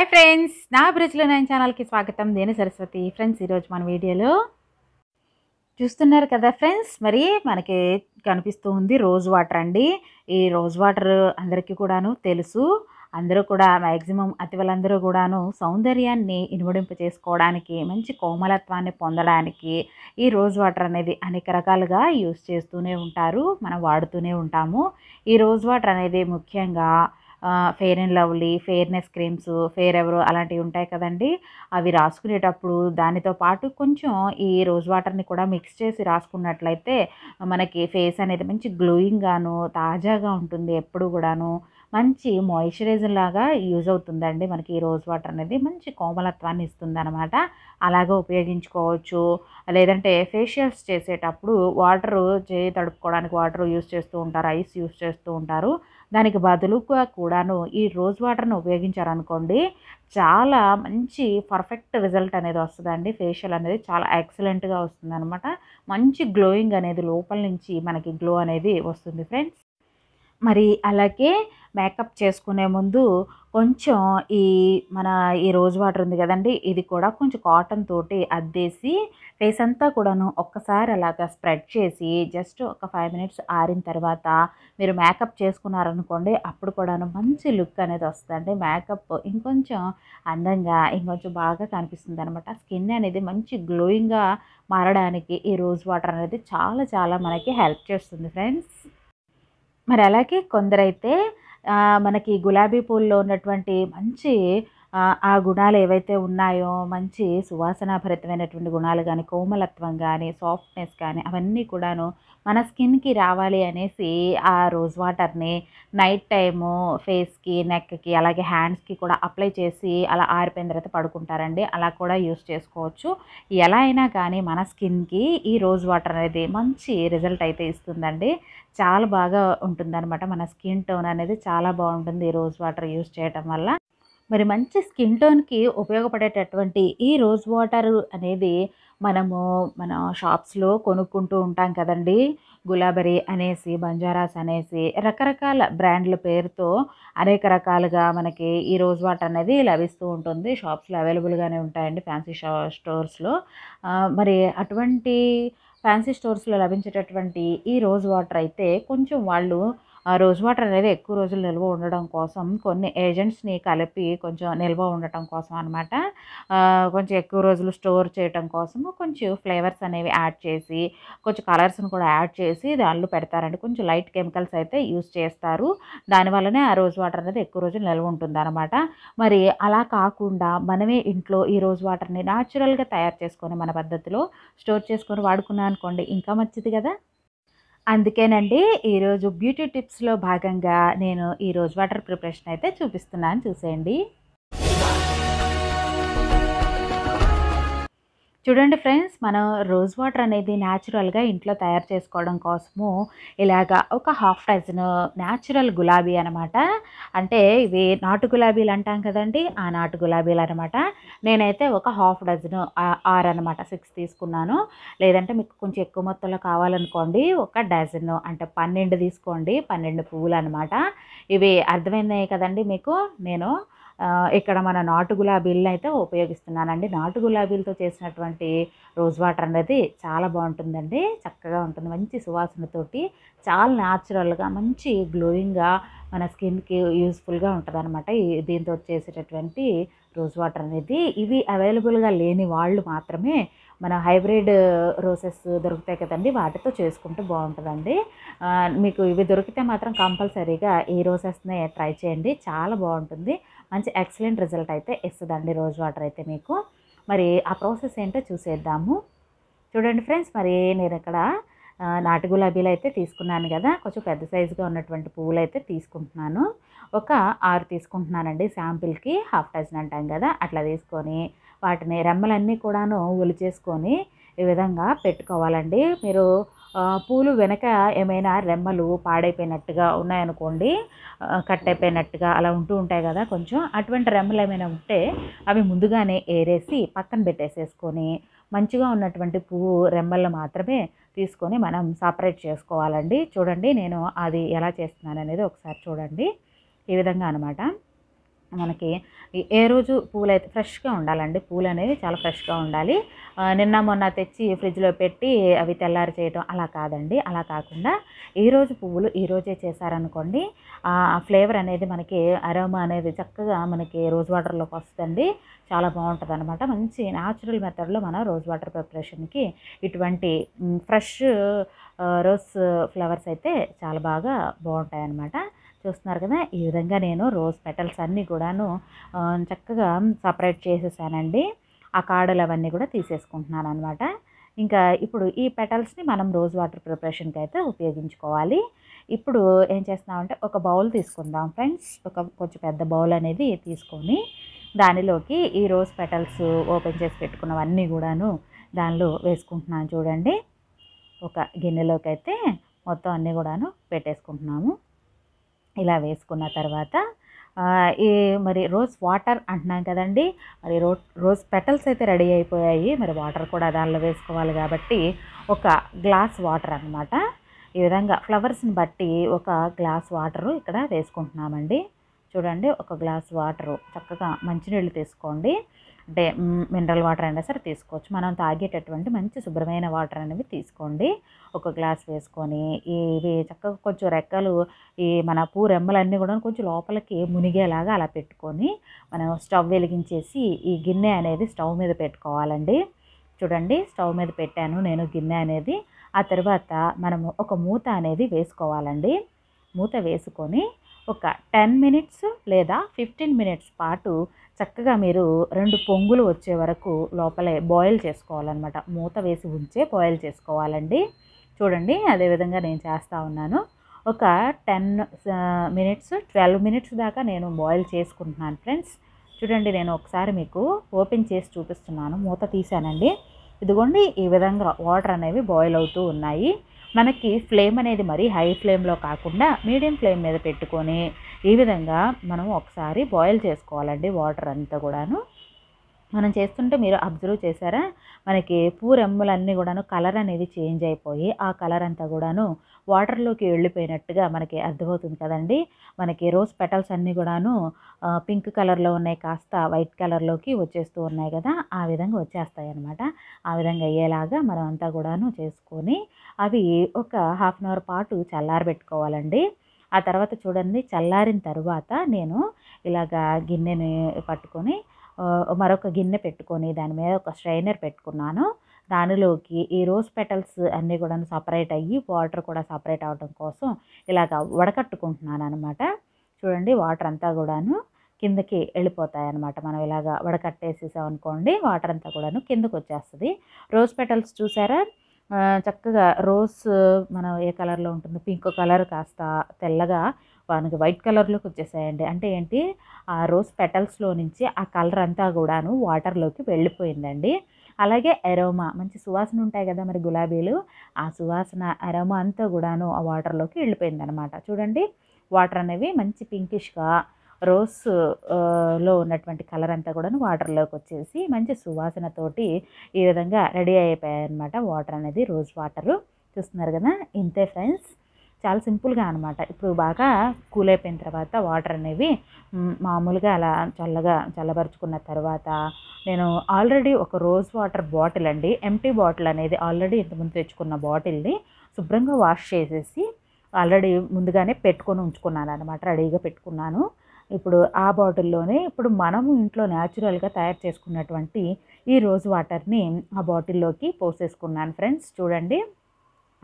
hi friends నా బ్రిజ్లో నేను ఛానల్కి స్వాగతం నేను సరస్వతి ఫ్రెండ్స్ ఈరోజు మన వీడియోలో చూస్తున్నారు కదా ఫ్రెండ్స్ మరి మనకి కనిపిస్తూ ఉంది రోజ్ వాటర్ అండి ఈ రోజ్ వాటర్ అందరికీ కూడాను తెలుసు అందరూ కూడా మ్యాక్సిమం అతివలందరూ కూడాను సౌందర్యాన్ని ఇనుమడింపు చేసుకోవడానికి మంచి కోమలత్వాన్ని పొందడానికి ఈ రోజ్ వాటర్ అనేది అనేక రకాలుగా యూస్ చేస్తూనే ఉంటారు మనం వాడుతూనే ఉంటాము ఈ రోజ్ వాటర్ అనేది ముఖ్యంగా fair and lovely fairness creams fair ఎవరు అలాంటివి ఉంటాయి కదండి అవి రాసుకునేటప్పుడు దానితో పాటు కొంచెం ఈ రోజ్ వాటర్ని కూడా మిక్స్ చేసి రాసుకున్నట్లయితే మనకి ఫేస్ అనేది మంచి గాను తాజాగా ఉంటుంది ఎప్పుడు కూడాను మంచి మాయిశ్చరైజర్ లాగా యూజ్ అవుతుందండి మనకి ఈ రోజ్ వాటర్ అనేది మంచి కోమలత్వాన్ని ఇస్తుంది అనమాట అలాగే ఉపయోగించుకోవచ్చు లేదంటే ఫేషియల్స్ చేసేటప్పుడు వాటరు చేయి తడుపుకోవడానికి వాటర్ యూస్ చేస్తూ ఉంటారు ఐస్ యూస్ చేస్తూ ఉంటారు దానికి బదులుగా కూడాను ఈ రోజ్ వాటర్ను ఉపయోగించారనుకోండి చాలా మంచి పర్ఫెక్ట్ రిజల్ట్ అనేది వస్తుందండి ఫేషియల్ అనేది చాలా ఎక్సలెంట్గా వస్తుంది అనమాట మంచి గ్లోయింగ్ అనేది లోపల నుంచి మనకి గ్లో అనేది వస్తుంది ఫ్రెండ్స్ మరి అలాగే మేకప్ చేసుకునే ముందు కొంచెం ఈ మన ఈ రోజ్ వాటర్ ఉంది కదండి ఇది కూడా కొంచెం కాటన్ తోటి అద్దేసి ఫేస్ అంతా కూడాను ఒక్కసారి అలాగా స్ప్రెడ్ చేసి జస్ట్ ఒక ఫైవ్ మినిట్స్ ఆరిన తర్వాత మీరు మేకప్ చేసుకున్నారనుకోండి అప్పుడు కూడాను మంచి లుక్ అనేది వస్తుందండి మేకప్ ఇంకొంచెం అందంగా ఇంకొంచెం బాగా కనిపిస్తుంది అనమాట స్కిన్ అనేది మంచి గ్లోయింగ్గా మారడానికి ఈ రోజ్ వాటర్ అనేది చాలా చాలా మనకి హెల్ప్ చేస్తుంది ఫ్రెండ్స్ మరి అలాగే కొందరైతే మనకి గులాబీ పూల్లో ఉన్నటువంటి మంచి ఆ గుణాలు ఏవైతే ఉన్నాయో మంచి సువాసనాభరితమైనటువంటి గుణాలు కానీ కోమలత్వం కానీ సాఫ్ట్నెస్ కానీ అవన్నీ కూడాను మన స్కిన్కి రావాలి అనేసి ఆ రోజ్ వాటర్ని నైట్ టైము ఫేస్కి నెక్కి అలాగే హ్యాండ్స్కి కూడా అప్లై చేసి అలా ఆరిపోయిన తర్వాత పడుకుంటారండి అలా కూడా యూస్ చేసుకోవచ్చు ఎలా అయినా కానీ మన స్కిన్కి ఈ రోజ్ వాటర్ అనేది మంచి రిజల్ట్ అయితే ఇస్తుందండి చాలా బాగా ఉంటుందన్నమాట మన స్కిన్ టోన్ అనేది చాలా బాగుంటుంది ఈ రోజ్ వాటర్ యూజ్ చేయటం వల్ల మరి మంచి స్కిన్ టోన్కి ఉపయోగపడేటటువంటి ఈ రోజ్ వాటర్ అనేది మనము మన షాప్స్లో కొనుక్కుంటూ ఉంటాం కదండి గులాబరీ అనేసి బంజారాస్ అనేసి రకరకాల బ్రాండ్ల పేరుతో అనేక రకాలుగా మనకి ఈ రోజ్ వాటర్ అనేది లభిస్తూ ఉంటుంది షాప్స్లో అవైలబుల్గానే ఉంటాయండి ఫ్యాన్సీ స్టోర్స్లో మరి అటువంటి ఫ్యాన్సీ స్టోర్స్లో లభించేటటువంటి ఈ రోజ్ వాటర్ అయితే కొంచెం వాళ్ళు ఆ రోజు వాటర్ అనేది ఎక్కువ రోజులు నిల్వ ఉండడం కోసం కొన్ని ఏజెంట్స్ని కలిపి కొంచెం నిల్వ ఉండటం కోసం అనమాట కొంచెం ఎక్కువ రోజులు స్టోర్ చేయటం కోసం కొంచెం ఫ్లేవర్స్ అనేవి యాడ్ చేసి కొంచెం కలర్స్ని కూడా యాడ్ చేసి దానిలో పెడతారండి కొంచెం లైట్ కెమికల్స్ అయితే యూజ్ చేస్తారు దానివల్లనే ఆ రోజు వాటర్ అనేది ఎక్కువ రోజులు నిల్వ ఉంటుంది అనమాట మరి అలా కాకుండా మనమే ఇంట్లో ఈ రోజు వాటర్ని న్యాచురల్గా తయారు చేసుకొని మన పద్ధతిలో స్టోర్ చేసుకొని వాడుకున్నాం అనుకోండి ఇంకా మంచిది కదా అందుకేనండి ఈరోజు బ్యూటీ టిప్స్లో భాగంగా నేను ఈరోజు వాటర్ ప్రిపరేషన్ అయితే చూపిస్తున్నాను చూసేయండి చూడండి ఫ్రెండ్స్ మనం రోజ్ వాటర్ అనేది న్యాచురల్గా ఇంట్లో తయారు చేసుకోవడం కోసము ఇలాగ ఒక హాఫ్ డజన్ న్యాచురల్ గులాబీ అనమాట అంటే ఇవి నాటు గులాబీలు అంటాం కదండి ఆ నాటు గులాబీలు అనమాట నేనైతే ఒక హాఫ్ డజన్ ఆర్ అనమాట సిక్స్ తీసుకున్నాను లేదంటే మీకు కొంచెం ఎక్కువ మొత్తంలో కావాలనుకోండి ఒక డజన్ అంటే పన్నెండు తీసుకోండి పన్నెండు పువ్వులు అనమాట ఇవి అర్థమైనాయి కదండి మీకు నేను ఇక్కడ మన నాటు గులాబీలను అయితే ఉపయోగిస్తున్నానండి నాటు గులాబీలతో చేసినటువంటి రోజ్ వాటర్ అనేది చాలా బాగుంటుందండి చక్కగా ఉంటుంది మంచి సువాసనతోటి చాలా న్యాచురల్గా మంచి గ్లోయింగ్గా మన స్కిన్కి యూస్ఫుల్గా ఉంటుంది అనమాట దీంతో చేసేటటువంటి రోజ్ వాటర్ అనేది ఇవి అవైలబుల్గా లేని వాళ్ళు మాత్రమే మన హైబ్రిడ్ రోసెస్ దొరుకుతాయి కదండి వాటితో చేసుకుంటే బాగుంటుందండి మీకు ఇవి దొరికితే మాత్రం కంపల్సరీగా ఈ రోసెస్నే ట్రై చేయండి చాలా బాగుంటుంది మంచి ఎక్సలెంట్ రిజల్ట్ అయితే ఇస్తుందండి రోజు వాటర్ అయితే మీకు మరి ఆ ప్రాసెస్ ఏంటో చూసేద్దాము చూడండి ఫ్రెండ్స్ మరి నేను ఇక్కడ నాటు గులాబీలు అయితే తీసుకున్నాను కదా కొంచెం పెద్ద సైజుగా ఉన్నటువంటి పువ్వులు అయితే తీసుకుంటున్నాను ఒక ఆరు తీసుకుంటున్నానండి శాంపిల్కి హాఫ్ డజన్ అంటాం కదా అట్లా తీసుకొని వాటిని రెమ్మలన్నీ కూడాను ఒలిచేసుకొని ఈ విధంగా పెట్టుకోవాలండి మీరు పూలు వెనక ఏమైనా రెమ్మలు పాడైపోయినట్టుగా ఉన్నాయనుకోండి కట్ అయిపోయినట్టుగా అలా ఉంటూ ఉంటాయి కదా కొంచెం అటువంటి రెమ్మలు ఏమైనా ఉంటే అవి ముందుగానే ఏరేసి పక్కన పెట్టేసేసుకొని మంచిగా ఉన్నటువంటి పువ్వు రెమ్మలను మాత్రమే తీసుకొని మనం సపరేట్ చేసుకోవాలండి చూడండి నేను అది ఎలా చేస్తున్నాను అనేది ఒకసారి చూడండి ఈ విధంగా అనమాట మనకి ఏ రోజు పూలు అయితే ఫ్రెష్గా ఉండాలండి పూలు అనేవి చాలా ఫ్రెష్గా ఉండాలి నిన్న మొన్న తెచ్చి ఫ్రిడ్జ్లో పెట్టి అవి తెల్లారి చేయడం అలా కాదండి అలా కాకుండా ఈరోజు పువ్వులు ఈరోజే చేశారనుకోండి ఆ ఫ్లేవర్ అనేది మనకి అరోమా అనేది చక్కగా మనకి రోజ్ వాటర్లోకి వస్తుందండి చాలా బాగుంటుంది అనమాట మంచి న్యాచురల్ మెథడ్లో మన రోజ్ వాటర్ ప్రిపరేషన్కి ఇటువంటి ఫ్రెష్ రోజ్ ఫ్లవర్స్ అయితే చాలా బాగా బాగుంటాయి అన్నమాట చూస్తున్నారు కదా ఈ విధంగా నేను రోజ్ పెటల్స్ అన్నీ కూడాను చక్కగా సపరేట్ చేసేసానండి ఆ కాడలు అవన్నీ కూడా తీసేసుకుంటున్నాను అనమాట ఇంకా ఇప్పుడు ఈ పెటల్స్ని మనం రోజ్ వాటర్ ప్రిపరేషన్కి అయితే ఉపయోగించుకోవాలి ఇప్పుడు ఏం చేస్తున్నామంటే ఒక బౌల్ తీసుకుందాం ఫ్రెండ్స్ ఒక కొంచెం పెద్ద బౌల్ అనేది తీసుకొని దానిలోకి ఈ రోజ్ పెటల్స్ ఓపెన్ చేసి పెట్టుకున్నవన్నీ కూడాను దానిలో వేసుకుంటున్నాను చూడండి ఒక గిన్నెలోకి అయితే మొత్తం అన్నీ కూడాను పెట్టేసుకుంటున్నాము ఇలా వేసుకున్న తర్వాత ఈ మరి రోజ్ వాటర్ అంటున్నాం కదండి మరి రో రోజ్ పెటల్స్ అయితే రెడీ అయిపోయాయి మరి వాటర్ కూడా దానిలో వేసుకోవాలి కాబట్టి ఒక గ్లాస్ వాటర్ అనమాట ఈ విధంగా ఫ్లవర్స్ని బట్టి ఒక గ్లాస్ వాటరు ఇక్కడ వేసుకుంటున్నామండి చూడండి ఒక గ్లాస్ వాటరు చక్కగా మంచినీళ్ళు తీసుకోండి డే మినరల్ వాటర్ అయినా సరే తీసుకోవచ్చు మనం తాగేటటువంటి మంచి శుభ్రమైన వాటర్ అనేవి తీసుకోండి ఒక గ్లాస్ వేసుకొని ఇవి చక్కగా కొంచెం రెక్కలు ఈ మన పూరెమ్మలన్నీ కూడా కొంచెం లోపలికి మునిగేలాగా అలా పెట్టుకొని మనం స్టవ్ వెలిగించేసి ఈ గిన్నె అనేది స్టవ్ మీద పెట్టుకోవాలండి చూడండి స్టవ్ మీద పెట్టాను నేను గిన్నె అనేది ఆ తర్వాత మనము ఒక మూత అనేది వేసుకోవాలండి మూత వేసుకొని ఒక టెన్ మినిట్స్ లేదా ఫిఫ్టీన్ మినిట్స్ పాటు చక్కగా మీరు రెండు పొంగులు వచ్చే వరకు లోపలే బాయిల్ చేసుకోవాలన్నమాట మూత వేసి ఉంచే బాయిల్ చేసుకోవాలండి చూడండి అదేవిధంగా నేను చేస్తూ ఉన్నాను ఒక టెన్ మినిట్స్ ట్వెల్వ్ మినిట్స్ దాకా నేను బాయిల్ చేసుకుంటున్నాను ఫ్రెండ్స్ చూడండి నేను ఒకసారి మీకు ఓపెన్ చేసి చూపిస్తున్నాను మూత తీశానండి ఇదిగోండి ఈ విధంగా వాటర్ అనేవి బాయిల్ అవుతూ ఉన్నాయి మనకి ఫ్లేమ్ అనేది మరి హై ఫ్లేమ్లో కాకుండా మీడియం ఫ్లేమ్ మీద పెట్టుకొని ఈ విధంగా మనం ఒకసారి బాయిల్ చేసుకోవాలండి వాటర్ అంతా కూడాను మనం చేస్తుంటే మీరు అబ్జర్వ్ చేశారా మనకి పూరెమ్మలన్నీ కూడాను కలర్ అనేది చేంజ్ అయిపోయి ఆ కలర్ అంతా కూడాను వాటర్లోకి వెళ్ళిపోయినట్టుగా మనకి అర్థమవుతుంది కదండి మనకి రోజ్ పెటల్స్ అన్నీ కూడాను పింక్ కలర్లో ఉన్నాయి కాస్త వైట్ కలర్లోకి వచ్చేస్తూ ఉన్నాయి కదా ఆ విధంగా వచ్చేస్తాయి అనమాట ఆ విధంగా అయ్యేలాగా మనం అంతా కూడాను చేసుకొని అవి ఒక హాఫ్ అన్ అవర్ పాటు చల్లారబెట్టుకోవాలండి ఆ తర్వాత చూడండి చల్లారిన తర్వాత నేను ఇలాగా గిన్నెని పట్టుకొని మరొక గిన్నె పెట్టుకొని దాని మీద ఒక స్ట్రైనర్ పెట్టుకున్నాను దానిలోకి ఈ రోజ్ పెటల్స్ అన్నీ కూడా సపరేట్ అయ్యి వాటర్ కూడా సపరేట్ అవడం కోసం ఇలాగ వడకట్టుకుంటున్నాను అనమాట చూడండి వాటర్ అంతా కూడాను కిందకి వెళ్ళిపోతాయి అనమాట మనం ఇలాగ వడకట్టేసేసాం అనుకోండి వాటర్ అంతా కూడాను కిందకు వచ్చేస్తుంది రోజ్ పెటల్స్ చూసారా చక్కగా రోజ్ మనం ఏ కలర్లో ఉంటుంది పింక్ కలర్ కాస్త తెల్లగా మనకి వైట్ కలర్లోకి వచ్చేసాయండి అంటే ఏంటి ఆ రోజ్ పెటల్స్లో నుంచి ఆ కలర్ అంతా కూడాను వాటర్లోకి వెళ్ళిపోయిందండి అలాగే ఎరోమా మంచి సువాసన ఉంటాయి కదా మరి గులాబీలు ఆ సువాసన ఎరోమా అంతా కూడాను ఆ వాటర్లోకి వెళ్ళిపోయింది అనమాట చూడండి వాటర్ అనేవి మంచి పింకిష్గా రోస్ లో ఉన్నటువంటి కలర్ అంతా కూడా వాటర్లోకి వచ్చేసి మంచి సువాసనతోటి ఈ విధంగా రెడీ అయిపోయాయి అనమాట వాటర్ అనేది రోజ్ వాటరు చూస్తున్నారు కదా ఇంతే ఫ్రెండ్స్ చాలా సింపుల్గా అనమాట ఇప్పుడు బాగా కూల్ అయిపోయిన తర్వాత వాటర్ అనేవి మామూలుగా అలా చల్లగా చల్లబరుచుకున్న తర్వాత నేను ఆల్రెడీ ఒక రోజ్ వాటర్ బాటిల్ అండి ఎంటీ బాటిల్ అనేది ఆల్రెడీ ఇంతకుముందు తెచ్చుకున్న బాటిల్ని శుభ్రంగా వాష్ చేసేసి ఆల్రెడీ ముందుగానే పెట్టుకొని ఉంచుకున్నాను అనమాట రెడీగా పెట్టుకున్నాను ఇప్పుడు ఆ బాటిల్లోనే ఇప్పుడు మనము ఇంట్లో న్యాచురల్గా తయారు చేసుకున్నటువంటి ఈ రోజ్ వాటర్ని ఆ బాటిల్లోకి పోసేసుకున్నాను ఫ్రెండ్స్ చూడండి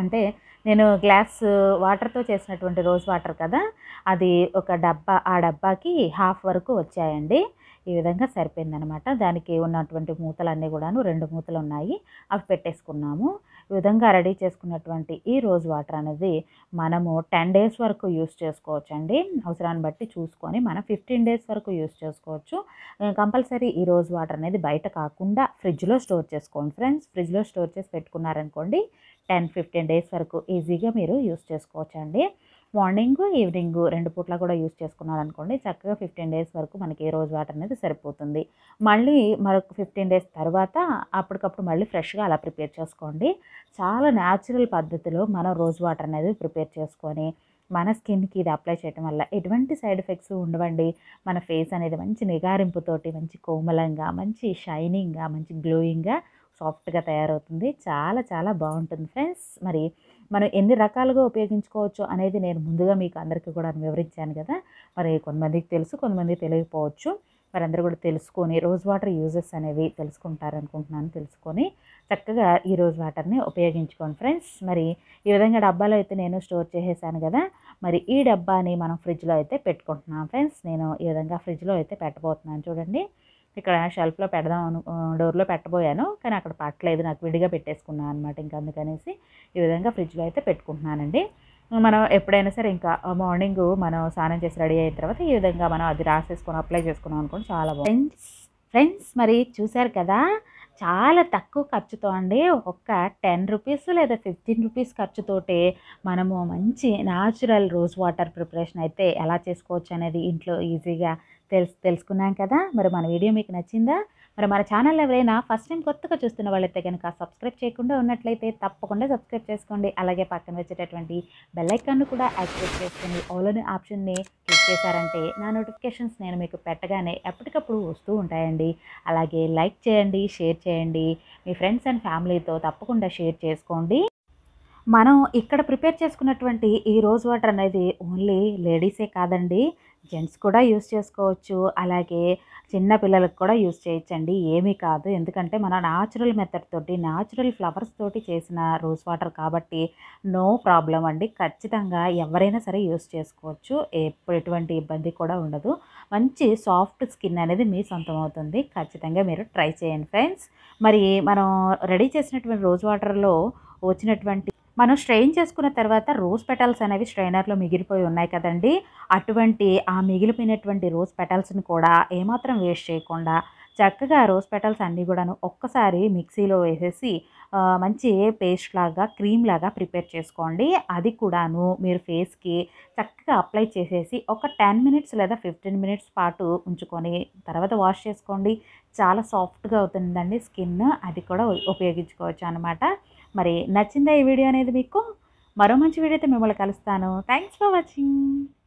అంటే నేను గ్లాస్ వాటర్తో చేసినటువంటి రోజ్ వాటర్ కదా అది ఒక డబ్బా ఆ డబ్బాకి హాఫ్ వరకు వచ్చాయండి ఈ విధంగా సరిపోయిందనమాట దానికి ఉన్నటువంటి మూతలన్నీ కూడాను రెండు మూతలు ఉన్నాయి అవి పెట్టేసుకున్నాము ఈ విధంగా రెడీ చేసుకున్నటువంటి ఈ రోజ్ వాటర్ అనేది మనము టెన్ డేస్ వరకు యూస్ చేసుకోవచ్చండి అవసరాన్ని బట్టి చూసుకొని మనం ఫిఫ్టీన్ డేస్ వరకు యూస్ చేసుకోవచ్చు కంపల్సరీ ఈ రోజ్ వాటర్ అనేది బయట కాకుండా ఫ్రిడ్జ్లో స్టోర్ చేసుకోండి ఫ్రెండ్స్ ఫ్రిడ్జ్లో స్టోర్ చేసి పెట్టుకున్నారనుకోండి టెన్ ఫిఫ్టీన్ డేస్ వరకు ఈజీగా మీరు యూస్ చేసుకోవచ్చండి మార్నింగ్ ఈవినింగ్ రెండు పూట్ల కూడా యూస్ చేసుకున్నారనుకోండి చక్కగా ఫిఫ్టీన్ డేస్ వరకు మనకి రోజు వాటర్ అనేది సరిపోతుంది మళ్ళీ మరొక ఫిఫ్టీన్ డేస్ తర్వాత అప్పటికప్పుడు మళ్ళీ ఫ్రెష్గా అలా ప్రిపేర్ చేసుకోండి చాలా న్యాచురల్ పద్ధతిలో మనం రోజు వాటర్ అనేది ప్రిపేర్ చేసుకొని మన స్కిన్కి ఇది అప్లై చేయడం వల్ల ఎటువంటి సైడ్ ఎఫెక్ట్స్ ఉండవండి మన ఫేస్ అనేది మంచి నిగారింపుతోటి మంచి కోమలంగా మంచి షైనింగ్గా మంచి గ్లోయింగ్గా సాఫ్ట్గా తయారవుతుంది చాలా చాలా బాగుంటుంది ఫ్రెండ్స్ మరి మనం ఎన్ని రకాలుగా ఉపయోగించుకోవచ్చు అనేది నేను ముందుగా మీకు అందరికీ కూడా వివరించాను కదా మరి కొంతమందికి తెలుసు కొంతమందికి తెలియకపోవచ్చు మరి అందరూ కూడా తెలుసుకొని రోజ్ వాటర్ యూజెస్ అనేవి తెలుసుకుంటారు అనుకుంటున్నాను తెలుసుకొని చక్కగా ఈ రోజు వాటర్ని ఉపయోగించుకోండి ఫ్రెండ్స్ మరి ఈ విధంగా డబ్బాలో అయితే నేను స్టోర్ చేసేసాను కదా మరి ఈ డబ్బాని మనం ఫ్రిడ్జ్లో అయితే పెట్టుకుంటున్నాను ఫ్రెండ్స్ నేను ఈ విధంగా ఫ్రిడ్జ్లో అయితే పెట్టబోతున్నాను చూడండి ఇక్కడ షెల్ఫ్లో పెడదాం అను డోర్లో పెట్టబోయాను కానీ అక్కడ పట్టలేదు నాకు విడిగా పెట్టేసుకున్నాను అనమాట ఇంకా అందుకనేసి ఈ విధంగా ఫ్రిడ్జ్లో అయితే పెట్టుకుంటున్నానండి మనం ఎప్పుడైనా సరే ఇంకా మార్నింగ్ మనం స్నానం చేసి రెడీ అయిన తర్వాత ఈ విధంగా మనం అది రాసేసుకొని అప్లై చేసుకున్నాం అనుకోండి చాలా బాగుంది ఫ్రెండ్స్ మరి చూశారు కదా చాలా తక్కువ ఖర్చుతో అండి ఒక్క టెన్ రూపీస్ లేదా ఫిఫ్టీన్ రూపీస్ ఖర్చుతోటే మనము మంచి న్యాచురల్ రోజ్ వాటర్ ప్రిపరేషన్ అయితే ఎలా చేసుకోవచ్చు అనేది ఇంట్లో ఈజీగా తెలుసు తెలుసుకున్నాం కదా మరి మన వీడియో మీకు నచ్చిందా మరి మన ఛానల్ ఎవరైనా ఫస్ట్ టైం కొత్తగా చూస్తున్న వాళ్ళైతే కనుక సబ్స్క్రైబ్ చేయకుండా ఉన్నట్లయితే తప్పకుండా సబ్స్క్రైబ్ చేసుకోండి అలాగే పక్కన వచ్చేటటువంటి బెల్లైకాన్ను కూడా యాక్టివేట్ చేసుకుని ఓలోని ఆప్షన్ని క్లిక్ చేశారంటే నా నోటిఫికేషన్స్ నేను మీకు పెట్టగానే ఎప్పటికప్పుడు వస్తూ ఉంటాయండి అలాగే లైక్ చేయండి షేర్ చేయండి మీ ఫ్రెండ్స్ అండ్ ఫ్యామిలీతో తప్పకుండా షేర్ చేసుకోండి మనం ఇక్కడ ప్రిపేర్ చేసుకున్నటువంటి ఈ రోజ్ వాటర్ అనేది ఓన్లీ లేడీసే కాదండి జెంట్స్ కూడా యూస్ చేసుకోవచ్చు అలాగే చిన్న పిల్లలకు కూడా యూస్ చేయొచ్చండి ఏమీ కాదు ఎందుకంటే మన న్యాచురల్ మెథడ్ తోటి న్యాచురల్ ఫ్లవర్స్ తోటి చేసిన రోజ్ వాటర్ కాబట్టి నో ప్రాబ్లం అండి ఖచ్చితంగా ఎవరైనా సరే యూస్ చేసుకోవచ్చు ఎప్పుడు ఎటువంటి ఇబ్బంది కూడా ఉండదు మంచి సాఫ్ట్ స్కిన్ అనేది మీ సొంతం అవుతుంది ఖచ్చితంగా మీరు ట్రై చేయండి ఫ్రెండ్స్ మరి మనం రెడీ చేసినటువంటి రోజ్ వాటర్లో వచ్చినటువంటి మనం స్ట్రెయిన్ చేసుకున్న తర్వాత రోజ్ పెటల్స్ అనేవి స్ట్రైనర్లో మిగిలిపోయి ఉన్నాయి కదండి అటువంటి ఆ మిగిలిపోయినటువంటి రోజ్ పెటల్స్ని కూడా ఏమాత్రం వేస్ట్ చేయకుండా చక్కగా రోజ్ పెటల్స్ అన్నీ కూడాను ఒక్కసారి మిక్సీలో వేసేసి మంచి పేస్ట్ లాగా క్రీమ్ లాగా ప్రిపేర్ చేసుకోండి అది కూడాను మీరు ఫేస్కి చక్కగా అప్లై చేసేసి ఒక టెన్ మినిట్స్ లేదా ఫిఫ్టీన్ మినిట్స్ పాటు ఉంచుకొని తర్వాత వాష్ చేసుకోండి చాలా సాఫ్ట్గా అవుతుందండి స్కిన్ అది కూడా ఉపయోగించుకోవచ్చు అనమాట మరి నచ్చిందా ఈ వీడియో అనేది మీకు మరో మంచి వీడియో అయితే మిమ్మల్ని కలుస్తాను థ్యాంక్స్ ఫర్ వాచింగ్